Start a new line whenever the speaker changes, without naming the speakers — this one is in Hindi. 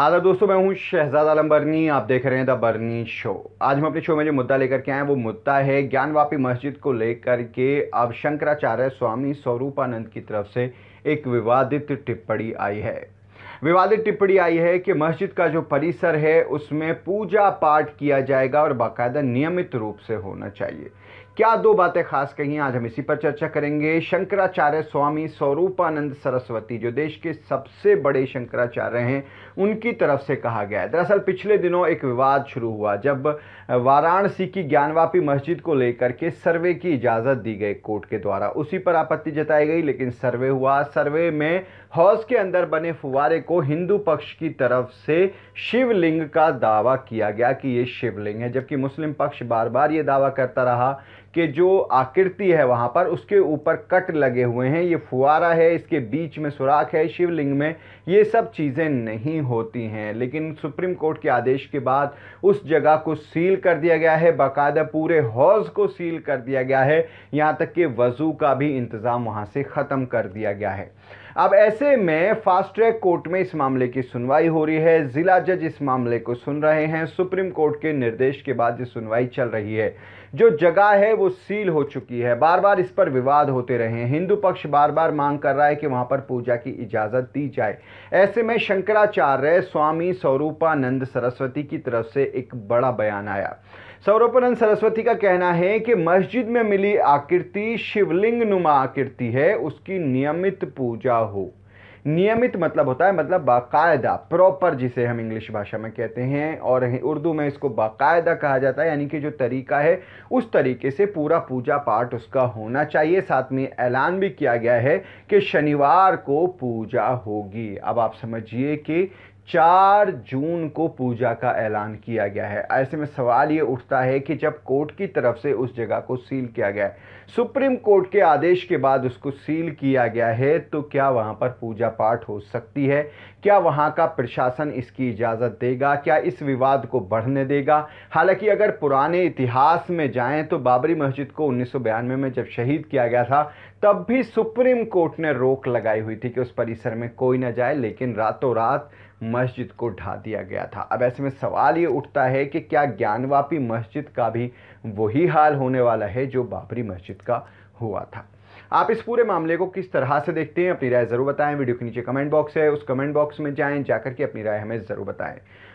आदर दोस्तों मैं हूं शहजाद आलम बर्नी आप देख रहे हैं द बर्नी शो आज हम अपने शो में जो मुद्दा लेकर के आए हैं वो मुद्दा है ज्ञानवापी मस्जिद को लेकर के अब शंकराचार्य स्वामी स्वरूपानंद की तरफ से एक विवादित टिप्पणी आई है विवादित टिप्पणी आई है कि मस्जिद का जो परिसर है उसमें पूजा पाठ किया जाएगा और बाकायदा नियमित रूप से होना चाहिए क्या दो बातें खास कही आज हम इसी पर चर्चा करेंगे शंकराचार्य स्वामी स्वरूपानंद सरस्वती जो देश के सबसे बड़े शंकराचार्य हैं उनकी तरफ से कहा गया है दरअसल पिछले दिनों एक विवाद शुरू हुआ जब वाराणसी की ज्ञानवापी मस्जिद को लेकर के सर्वे की इजाज़त दी गई कोर्ट के द्वारा उसी पर आपत्ति जताई गई लेकिन सर्वे हुआ सर्वे में हौज के अंदर बने फुवारे को हिंदू पक्ष की तरफ से शिवलिंग का दावा किया गया कि ये शिवलिंग है जबकि मुस्लिम पक्ष बार बार ये दावा करता रहा के जो आकृति है वहाँ पर उसके ऊपर कट लगे हुए हैं ये फुआरा है इसके बीच में सुराख है शिवलिंग में ये सब चीज़ें नहीं होती हैं लेकिन सुप्रीम कोर्ट के आदेश के बाद उस जगह को सील कर दिया गया है बाकायदा पूरे हौज को सील कर दिया गया है यहाँ तक कि वज़ू का भी इंतज़ाम वहाँ से ख़त्म कर दिया गया है अब ऐसे में फास्ट ट्रैक कोर्ट में इस मामले की सुनवाई हो रही है जिला जज इस मामले को सुन रहे हैं सुप्रीम कोर्ट के निर्देश के बाद ये सुनवाई चल रही है जो जगह है वो सील हो चुकी है बार बार इस पर विवाद होते रहे हैं हिंदू पक्ष बार बार मांग कर रहा है कि वहाँ पर पूजा की इजाज़त दी जाए ऐसे में शंकराचार्य स्वामी स्वरूपानंद सरस्वती की तरफ से एक बड़ा बयान आया स्वरूपानंद सरस्वती का कहना है कि मस्जिद में मिली आकृति शिवलिंग नुमा आकृति है उसकी नियमित पूजा हो नियमित मतलब होता है मतलब बाकायदा प्रॉपर जिसे हम इंग्लिश भाषा में कहते हैं और उर्दू में इसको बाकायदा कहा जाता है यानी कि जो तरीका है उस तरीके से पूरा पूजा पाठ उसका होना चाहिए साथ में ऐलान भी किया गया है कि शनिवार को पूजा होगी अब आप समझिए कि चार जून को पूजा का ऐलान किया गया है ऐसे में सवाल ये उठता है कि जब कोर्ट की तरफ से उस जगह को सील किया गया है सुप्रीम कोर्ट के आदेश के बाद उसको सील किया गया है तो क्या वहाँ पर पूजा पाठ हो सकती है क्या वहाँ का प्रशासन इसकी इजाज़त देगा क्या इस विवाद को बढ़ने देगा हालांकि अगर पुराने इतिहास में जाएँ तो बाबरी मस्जिद को उन्नीस में जब शहीद किया गया था तब भी सुप्रीम कोर्ट ने रोक लगाई हुई थी कि उस परिसर में कोई ना जाए लेकिन रातों रात मस्जिद को ढा दिया गया था अब ऐसे में सवाल ये उठता है कि क्या ज्ञानवापी मस्जिद का भी वही हाल होने वाला है जो बाबरी मस्जिद का हुआ था आप इस पूरे मामले को किस तरह से देखते हैं अपनी राय ज़रूर बताएं वीडियो के नीचे कमेंट बॉक्स है उस कमेंट बॉक्स में जाएं जाकर के अपनी राय हमें ज़रूर बताएं